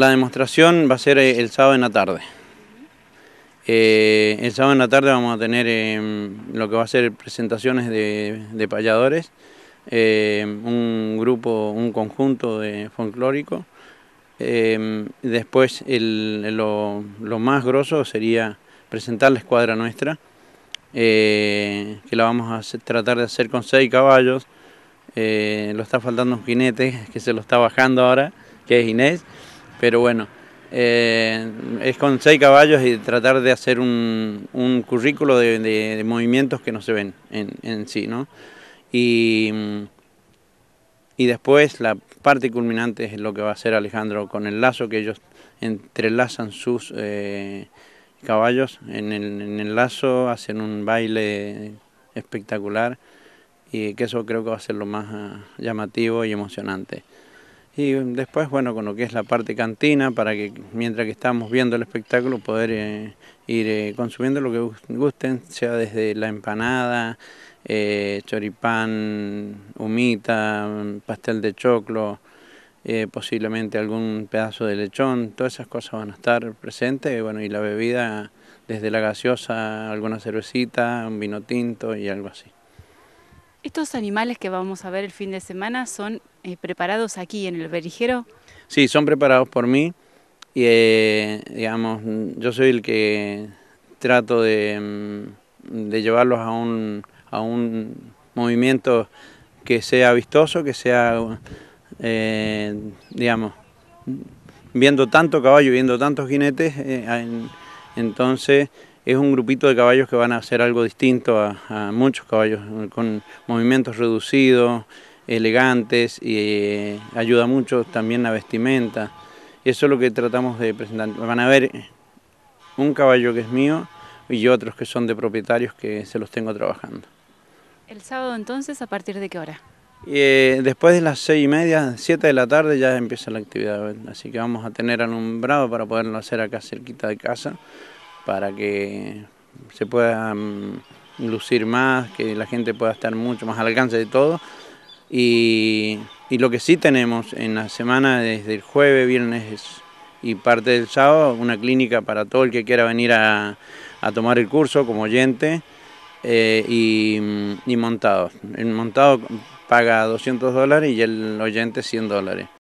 La demostración va a ser eh, el sábado en la tarde. Eh, el sábado en la tarde vamos a tener em, lo que va a ser presentaciones de, payadores, em, un grupo, un conjunto de folclórico. Em, después lo, más grosso sería presentar la escuadra nuestra, eh, que la vamos a tratar de hacer con seis caballos. lo está faltando un jinete que se lo está bajando ahora, que es Inés. Pero bueno, eh, es con seis caballos y tratar de hacer un, currículo de, movimientos que no se ven en, sí, ¿no? Y, después la parte culminante es lo que va a hacer Alejandro con el lazo que ellos entrelazan sus eh, caballos en el, en el, lazo, hacen un baile espectacular y que eso creo que va a ser lo más ah, llamativo y emocionante. Y después, bueno, con lo que es la parte cantina, para que mientras que estamos viendo el espectáculo poder eh, ir eh, consumiendo lo que gusten, sea desde la empanada, eh, choripán, humita, pastel de choclo, eh, posiblemente algún pedazo de lechón, todas esas cosas van a estar presentes, bueno, y la bebida desde la gaseosa, alguna cervecita, un vino tinto y algo así. ¿Estos animales que vamos a ver el fin de semana son eh, preparados aquí en el berijero? Sí, son preparados por mí. Y, eh, digamos, mm, yo soy el que trato de, mm, llevarlos a un, movimiento que sea vistoso, que sea, eh, digamos, viendo tanto caballo, viendo tantos jinetes, entonces es un grupito de caballos que van a hacer algo distinto a, muchos caballos, con movimientos reducidos, elegantes, y eh, ayuda mucho también la vestimenta. Eso es lo que tratamos de presentar. Van a ver un caballo que es mío y otros que son de propietarios que se los tengo trabajando. ¿El sábado entonces a partir de qué hora? Eh, después de las seis y media, siete de la tarde ya empieza la actividad, así que vamos a tener alumbrado para poderlo hacer acá cerquita de casa para que se pueda mm, lucir más, que la gente pueda estar mucho más al alcance de todo. Y, lo que sí tenemos en la semana, desde el jueves, viernes y parte del sábado, una clínica para todo el que quiera venir a, tomar el curso como oyente eh, y, mm, y montado. El montado paga 200 dólares y el oyente 100 dólares.